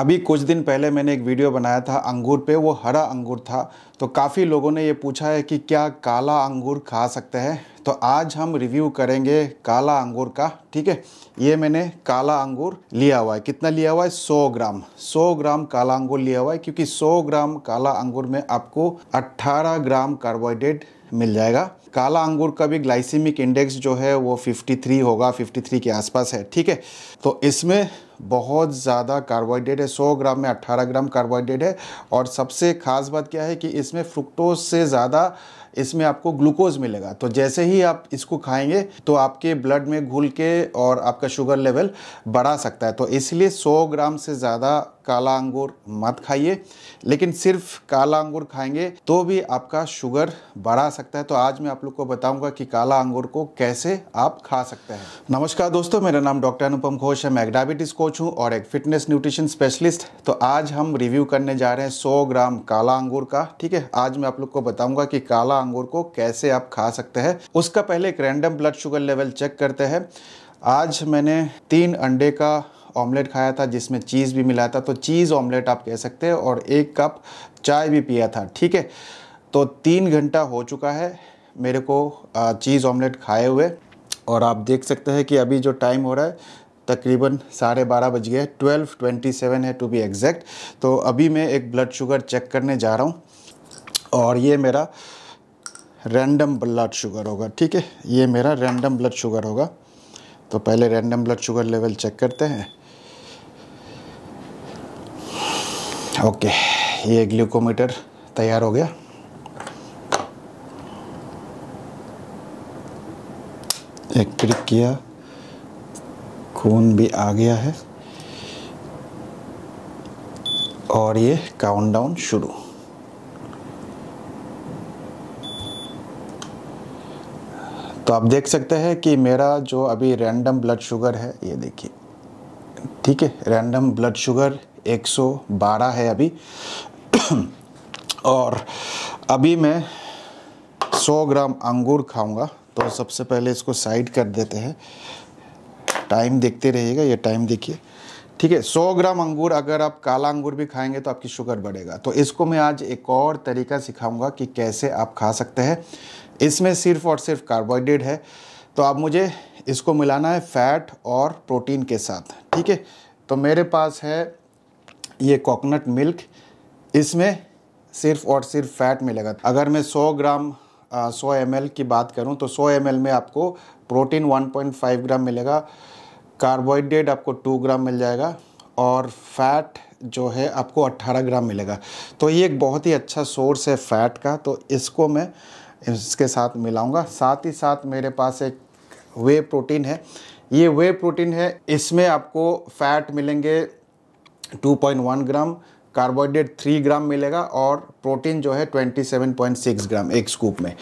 अभी कुछ दिन पहले मैंने एक वीडियो बनाया था अंगूर पे वो हरा अंगूर था तो काफ़ी लोगों ने ये पूछा है कि क्या काला अंगूर खा सकते हैं तो आज हम रिव्यू करेंगे काला अंगूर का ठीक है ये मैंने काला अंगूर लिया हुआ है कितना लिया हुआ है 100 ग्राम 100 ग्राम काला अंगूर लिया हुआ है क्योंकि 100 ग्राम काला अंगूर में आपको 18 ग्राम कार्बोहाइड्रेट मिल जाएगा काला अंगूर का भी ग्लाइसिमिक इंडेक्स जो है वो 53 होगा 53 के आसपास है ठीक है तो इसमें बहुत ज़्यादा कार्बोहाइड्रेट है 100 ग्राम में 18 ग्राम कार्बोहाइड्रेट है और सबसे ख़ास बात क्या है कि इसमें फ्रुक्टोज से ज़्यादा इसमें आपको ग्लूकोज मिलेगा तो जैसे ही आप इसको खाएंगे तो आपके ब्लड में घुल के और आपका शुगर लेवल बढ़ा सकता है तो इसलिए 100 ग्राम से ज़्यादा काला अंगूर मत खाइए लेकिन सिर्फ काला अंगूर खाएंगे तो भी आपका शुगर बढ़ा सकता है तो आज मैं आप आप लोग को बताऊंगा कि काला अंगूर को कैसे आप खा सकते हैं नमस्कार दोस्तों मेरा नाम डॉक्टर अनुपम घोष है मैं एक डायबिटीज़ कोच हूँ और एक फिटनेस न्यूट्रिशन स्पेशलिस्ट तो आज हम रिव्यू करने जा रहे हैं सौ ग्राम काला अंगूर का ठीक है आज मैं आप लोग को बताऊंगा कि काला अंगूर को कैसे आप खा सकते हैं उसका पहले एक random blood sugar level check करते हैं आज मैंने तीन अंडे का ऑमलेट खाया था जिसमें चीज़ भी मिला था तो चीज़ ऑमलेट आप कह सकते हैं और एक कप चाय भी पिया था ठीक है तो तीन घंटा हो चुका है मेरे को चीज़ ऑमलेट खाए हुए और आप देख सकते हैं कि अभी जो टाइम हो रहा है तकरीबन साढ़े बारह बज गए ट्वेल्व ट्वेंटी सेवन है टू बी एग्जैक्ट तो अभी मैं एक ब्लड शुगर चेक करने जा रहा हूँ और ये मेरा रैंडम ब्लड शुगर होगा ठीक है ये मेरा रैंडम ब्लड शुगर होगा तो पहले random blood sugar level check करते हैं ओके ये ग्लूकोमीटर तैयार हो गया एक प्रिक किया खून भी आ गया है और ये काउंटडाउन शुरू तो आप देख सकते हैं कि मेरा जो अभी रैंडम ब्लड शुगर है ये देखिए ठीक है रैंडम ब्लड शुगर 112 है अभी और अभी मैं 100 ग्राम अंगूर खाऊंगा तो सबसे पहले इसको साइड कर देते हैं टाइम देखते रहिएगा ये टाइम देखिए ठीक है 100 ग्राम अंगूर अगर आप काला अंगूर भी खाएंगे तो आपकी शुगर बढ़ेगा तो इसको मैं आज एक और तरीका सिखाऊंगा कि कैसे आप खा सकते हैं इसमें सिर्फ और सिर्फ कार्बोहाइड्रेट है तो आप मुझे इसको मिलाना है फैट और प्रोटीन के साथ ठीक है तो मेरे पास है ये कोकोनट मिल्क इसमें सिर्फ और सिर्फ फैट मिलेगा अगर मैं 100 ग्राम सौ एम की बात करूँ तो सौ एम में आपको प्रोटीन 1.5 ग्राम मिलेगा कार्बोहाइड्रेट आपको 2 ग्राम मिल जाएगा और फैट जो है आपको 18 ग्राम मिलेगा तो ये एक बहुत ही अच्छा सोर्स है फैट का तो इसको मैं इसके साथ मिलाऊंगा साथ ही साथ मेरे पास एक वे प्रोटीन है ये वे प्रोटीन है इसमें आपको फैट मिलेंगे 2.1 ग्राम कार्बोहाइड्रेट थ्री ग्राम मिलेगा और प्रोटीन जो है 27.6 ग्राम एक स्कूप में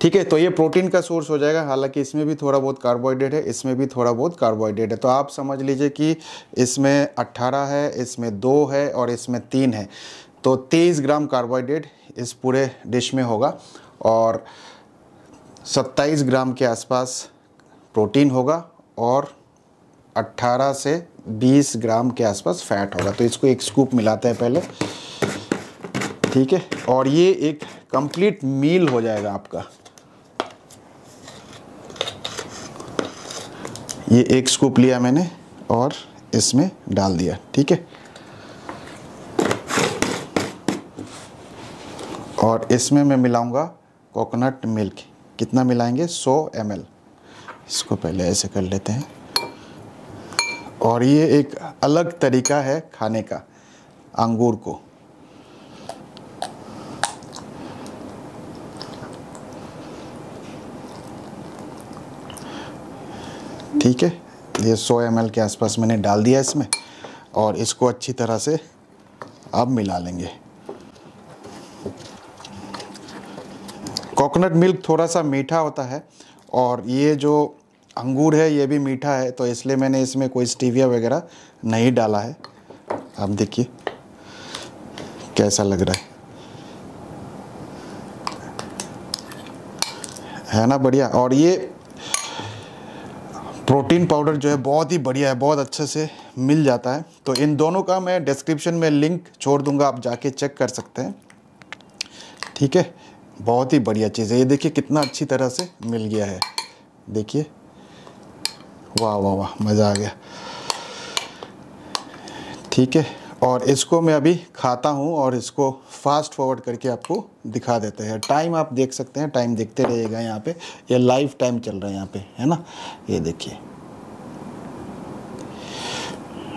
ठीक है तो ये प्रोटीन का सोर्स हो जाएगा हालांकि इसमें भी थोड़ा बहुत कार्बोहाइड्रेट है इसमें भी थोड़ा बहुत कार्बोहाइड्रेट है तो आप समझ लीजिए कि इसमें 18 है इसमें दो है और इसमें तीन है तो 23 ग्राम कार्बोहाइड्रेट इस पूरे डिश में होगा और सत्ताईस ग्राम के आसपास प्रोटीन होगा और 18 से 20 ग्राम के आसपास फैट होगा तो इसको एक स्कूप मिलाते हैं पहले ठीक है और ये एक कंप्लीट मील हो जाएगा आपका ये एक स्कूप लिया मैंने और इसमें डाल दिया ठीक है और इसमें मैं मिलाऊंगा कोकोनट मिल्क कितना मिलाएंगे 100 एम इसको पहले ऐसे कर लेते हैं और ये एक अलग तरीका है खाने का अंगूर को ठीक है ये 100 एम के आसपास मैंने डाल दिया इसमें और इसको अच्छी तरह से अब मिला लेंगे कोकोनट मिल्क थोड़ा सा मीठा होता है और ये जो अंगूर है ये भी मीठा है तो इसलिए मैंने इसमें कोई स्टीविया वगैरह नहीं डाला है आप देखिए कैसा लग रहा है है ना बढ़िया और ये प्रोटीन पाउडर जो है बहुत ही बढ़िया है बहुत अच्छे से मिल जाता है तो इन दोनों का मैं डिस्क्रिप्शन में लिंक छोड़ दूंगा आप जाके चेक कर सकते हैं ठीक है बहुत ही बढ़िया चीज़ है ये देखिए कितना अच्छी तरह से मिल गया है देखिए वाह वाह वाह मज़ा आ गया ठीक है और इसको मैं अभी खाता हूँ और इसको फास्ट फॉरवर्ड करके आपको दिखा देते हैं टाइम आप देख सकते हैं टाइम देखते रहेगा यहाँ पे ये लाइव टाइम चल रहा है यहाँ पे है ना ये देखिए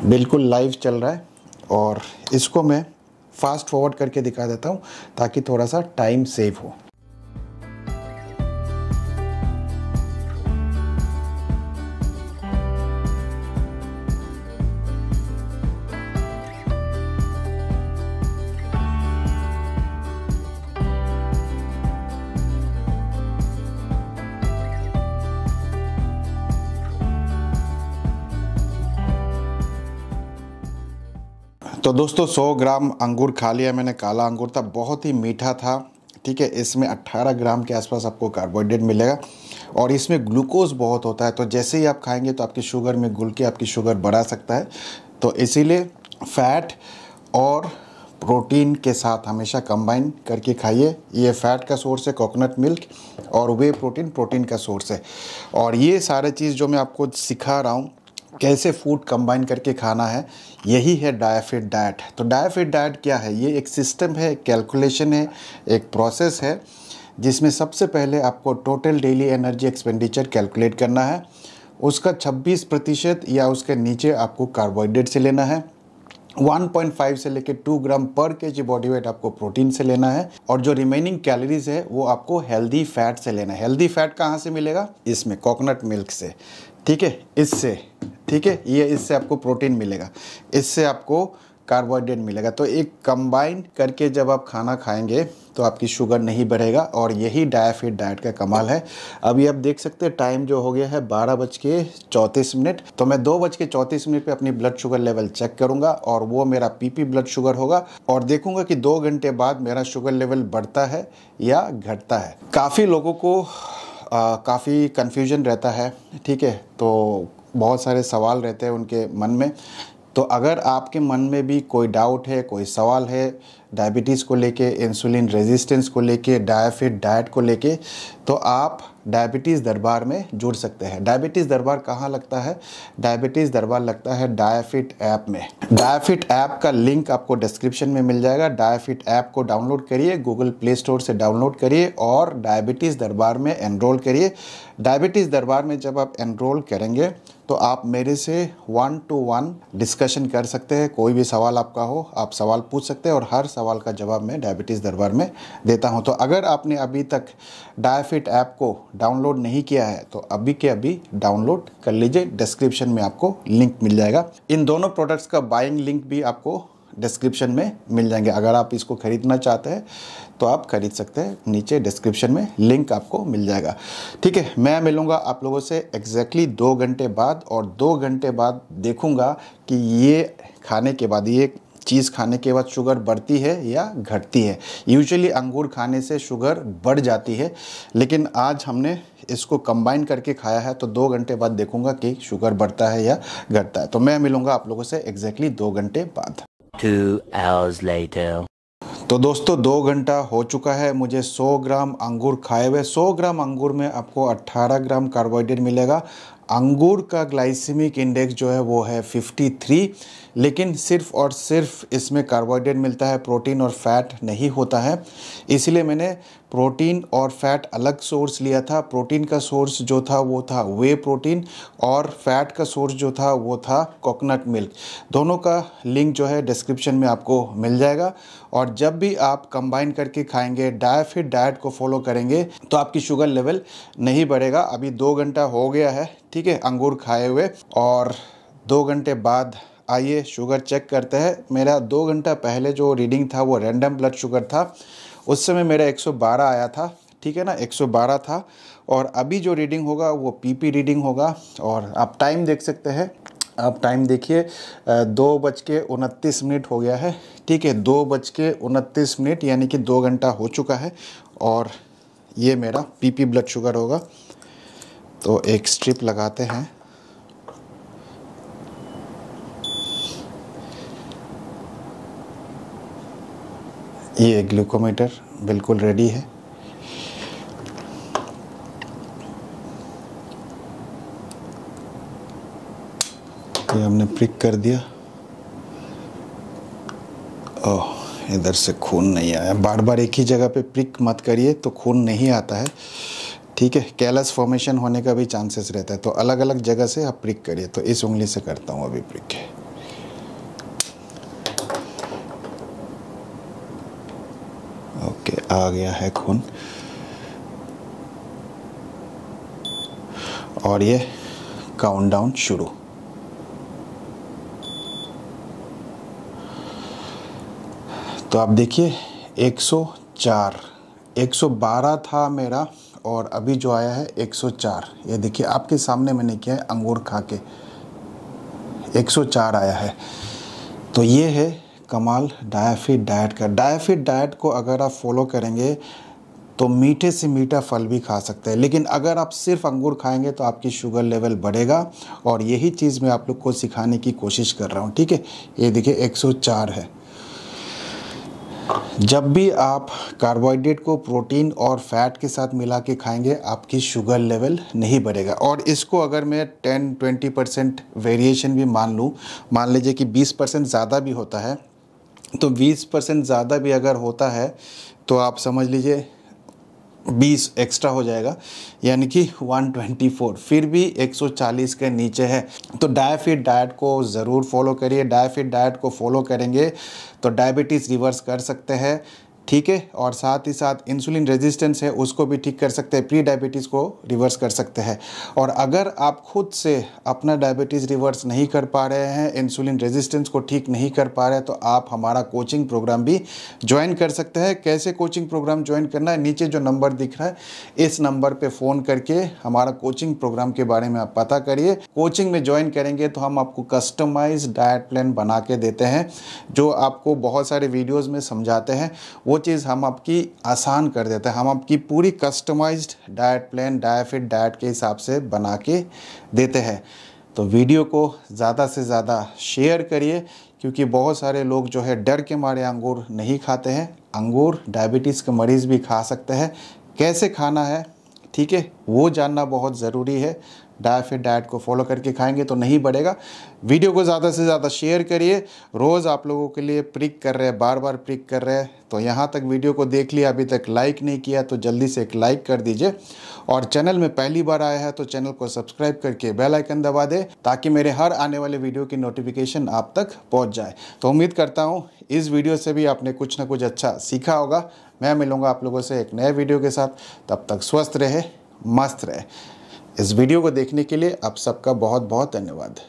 बिल्कुल लाइव चल रहा है और इसको मैं फास्ट फॉरवर्ड करके दिखा देता हूँ ताकि थोड़ा सा टाइम सेव हो तो दोस्तों 100 ग्राम अंगूर खा लिया मैंने काला अंगूर था बहुत ही मीठा था ठीक है इसमें 18 ग्राम के आसपास आपको कार्बोहाइड्रेट मिलेगा और इसमें ग्लूकोज बहुत होता है तो जैसे ही आप खाएंगे तो आपकी शुगर में घुल के आपकी शुगर बढ़ा सकता है तो इसीलिए फैट और प्रोटीन के साथ हमेशा कंबाइन करके खाइए ये फैट का सोर्स है कोकोनट मिल्क और वे प्रोटीन प्रोटीन का सोर्स है और ये सारे चीज़ जो मैं आपको सिखा रहा हूँ कैसे फूड कंबाइन करके खाना है यही है डायफिट डाइट तो डायफिट डाइट क्या है ये एक सिस्टम है कैलकुलेशन है एक प्रोसेस है जिसमें सबसे पहले आपको total daily energy expenditure calculate करना है उसका 26 प्रतिशत या उसके नीचे आपको कार्बोहाइड्रेट से लेना है 1.5 से लेकर 2 ग्राम पर के जी बॉडी वेट आपको प्रोटीन से लेना है और जो रिमेनिंग कैलोरीज है वो आपको हेल्दी फैट से लेना है हेल्दी फैट कहाँ से मिलेगा इसमें कोकोनट मिल्क से ठीक है इससे ठीक है ये इससे आपको प्रोटीन मिलेगा इससे आपको कार्बोहाइड्रेट मिलेगा तो एक कंबाइन करके जब आप खाना खाएंगे तो आपकी शुगर नहीं बढ़ेगा और यही डायाफिट डाइट का कमाल है अभी आप देख सकते हैं टाइम जो हो गया है बारह बज के चौंतीस मिनट तो मैं दो बज के चौंतीस मिनट पे अपनी ब्लड शुगर लेवल चेक करूंगा और वो मेरा पीपी ब्लड शुगर होगा और देखूंगा कि दो घंटे बाद मेरा शुगर लेवल बढ़ता है या घटता है काफ़ी लोगों को काफ़ी कन्फ्यूजन रहता है ठीक है तो बहुत सारे सवाल रहते हैं उनके मन में तो अगर आपके मन में भी कोई डाउट है कोई सवाल है डायबिटीज़ को लेके इंसुलिन रेजिस्टेंस को लेके डायफिट डाइट को लेके तो आप डायबिटीज़ दरबार में जुड़ सकते हैं डायबिटीज़ दरबार कहाँ लगता है डायबिटीज़ दरबार लगता है डायफिट ऐप में डायफिट ऐप का लिंक आपको डिस्क्रिप्शन में मिल जाएगा डायफिट ऐप को डाउनलोड करिए गूगल प्ले स्टोर से डाउनलोड करिए और डायबिटीज़ दरबार में एनरोल करिए डायबिटीज़ दरबार में जब आप एनरोल करेंगे तो आप मेरे से वन टू वन डिस्कशन कर सकते हैं कोई भी सवाल आपका हो आप सवाल पूछ सकते हैं और हर सवाल का जवाब मैं डायबिटीज़ दरबार में देता हूं तो अगर आपने अभी तक डायफिट ऐप को डाउनलोड नहीं किया है तो अभी के अभी डाउनलोड कर लीजिए डिस्क्रिप्शन में आपको लिंक मिल जाएगा इन दोनों प्रोडक्ट्स का बाइंग लिंक भी आपको डिस्क्रिप्शन में मिल जाएंगे अगर आप इसको ख़रीदना चाहते हैं तो आप खरीद सकते हैं नीचे डिस्क्रिप्शन में लिंक आपको मिल जाएगा ठीक है मैं मिलूँगा आप लोगों से एग्जैक्टली दो घंटे बाद और दो घंटे बाद देखूँगा कि ये खाने के बाद ये चीज़ खाने के बाद शुगर बढ़ती है या घटती है यूजुअली अंगूर खाने से शुगर बढ़ जाती है लेकिन आज हमने इसको कंबाइन करके खाया है तो दो घंटे बाद देखूंगा कि शुगर बढ़ता है या घटता है तो मैं मिलूंगा आप लोगों से एग्जैक्टली दो घंटे बाद टू आवर्स लेटर तो दोस्तों दो घंटा हो चुका है मुझे 100 ग्राम अंगूर खाए हुए 100 ग्राम अंगूर में आपको 18 ग्राम कार्बोहाइड्रेट मिलेगा अंगूर का ग्लाइसिमिक इंडेक्स जो है वो है 53 लेकिन सिर्फ और सिर्फ इसमें कार्बोहाइड्रेट मिलता है प्रोटीन और फैट नहीं होता है इसलिए मैंने प्रोटीन और फैट अलग सोर्स लिया था प्रोटीन का सोर्स जो था वो था वे प्रोटीन और फैट का सोर्स जो था वो था कोकोनट मिल्क दोनों का लिंक जो है डिस्क्रिप्शन में आपको मिल जाएगा और जब भी आप कंबाइन करके खाएंगे डायफिट डाइट को फॉलो करेंगे तो आपकी शुगर लेवल नहीं बढ़ेगा अभी दो घंटा हो गया है ठीक है अंगूर खाए हुए और दो घंटे बाद आइए शुगर चेक करते हैं मेरा दो घंटा पहले जो रीडिंग था वो रैंडम ब्लड शुगर था उस समय मेरा 112 आया था ठीक है ना 112 था और अभी जो रीडिंग होगा वो पीपी रीडिंग होगा और आप टाइम देख सकते हैं आप टाइम देखिए दो बज के उनतीस मिनट हो गया है ठीक है दो बज के उनतीस मिनट यानी कि दो घंटा हो चुका है और ये मेरा पीपी ब्लड शुगर होगा तो एक स्ट्रिप लगाते हैं ये ग्लूकोमीटर बिल्कुल रेडी है ये हमने प्रिक कर दिया ओह इधर से खून नहीं आया बार बार एक ही जगह पे प्रिक मत करिए तो खून नहीं आता है ठीक है कैलस फॉर्मेशन होने का भी चांसेस रहता है तो अलग अलग जगह से आप प्रिक करिए तो इस उंगली से करता हूँ अभी प्रिक ओके आ गया है खून और ये काउंटडाउन शुरू तो आप देखिए 104 112 था मेरा और अभी जो आया है 104 ये देखिए आपके सामने मैंने किया है अंगूर खा के 104 आया है तो ये है कमाल डायाफिट डाइट का डायाफिट डाइट को अगर आप फॉलो करेंगे तो मीठे से मीठा फल भी खा सकते हैं लेकिन अगर आप सिर्फ अंगूर खाएंगे तो आपकी शुगर लेवल बढ़ेगा और यही चीज़ मैं आप लोग को सिखाने की कोशिश कर रहा हूँ ठीक है ये देखिए 104 है जब भी आप कार्बोहाइड्रेट को प्रोटीन और फैट के साथ मिला के खाएँगे आपकी शुगर लेवल नहीं बढ़ेगा और इसको अगर मैं 10-20 परसेंट वेरिएशन भी मान लूँ मान लीजिए कि 20 परसेंट ज़्यादा भी होता है तो 20 परसेंट ज़्यादा भी अगर होता है तो आप समझ लीजिए बीस एक्स्ट्रा हो जाएगा यानी कि 124 फिर भी 140 के नीचे है तो डायफिट डाइट को ज़रूर फॉलो करिए डायफिट डाइट को फॉलो करेंगे तो डायबिटीज़ रिवर्स कर सकते हैं ठीक है और साथ ही साथ इंसुलिन रेजिस्टेंस है उसको भी ठीक कर सकते हैं प्री डायबिटीज़ को रिवर्स कर सकते हैं और अगर आप खुद से अपना डायबिटीज़ रिवर्स नहीं कर पा रहे हैं इंसुलिन रेजिस्टेंस को ठीक नहीं कर पा रहे तो आप हमारा कोचिंग प्रोग्राम भी ज्वाइन कर सकते हैं कैसे कोचिंग प्रोग्राम ज्वाइन करना है नीचे जो नंबर दिख रहा है इस नंबर पर फ़ोन करके हमारा कोचिंग प्रोग्राम के बारे में आप पता करिए कोचिंग में ज्वाइन करेंगे तो हम आपको कस्टमाइज डाइट प्लान बना के देते हैं जो आपको बहुत सारे वीडियोज़ में समझाते हैं वो वो चीज़ हम आपकी आसान कर देते हैं हम आपकी पूरी customised diet plan Diafit diet के हिसाब से बना के देते हैं तो वीडियो को ज़्यादा से ज़्यादा शेयर करिए क्योंकि बहुत सारे लोग जो है डर के मारे अंगूर नहीं खाते हैं अंगूर डायबिटीज़ के मरीज़ भी खा सकते हैं कैसे खाना है ठीक है वो जानना बहुत ज़रूरी है डाइफेड डाइट को फॉलो करके खाएंगे तो नहीं बढ़ेगा वीडियो को ज़्यादा से ज़्यादा शेयर करिए रोज़ आप लोगों के लिए प्रिक कर रहे हैं बार बार प्रिक कर रहे हैं तो यहाँ तक वीडियो को देख लिया अभी तक लाइक नहीं किया तो जल्दी से एक लाइक कर दीजिए और चैनल में पहली बार आया है तो चैनल को सब्सक्राइब करके बेल आइकन दबा दें ताकि मेरे हर आने वाले वीडियो की नोटिफिकेशन आप तक पहुँच जाए तो उम्मीद करता हूँ इस वीडियो से भी आपने कुछ ना कुछ अच्छा सीखा होगा मैं मिलूँगा आप लोगों से एक नए वीडियो के साथ तब तक स्वस्थ रहे मस्त रहे इस वीडियो को देखने के लिए आप सबका बहुत बहुत धन्यवाद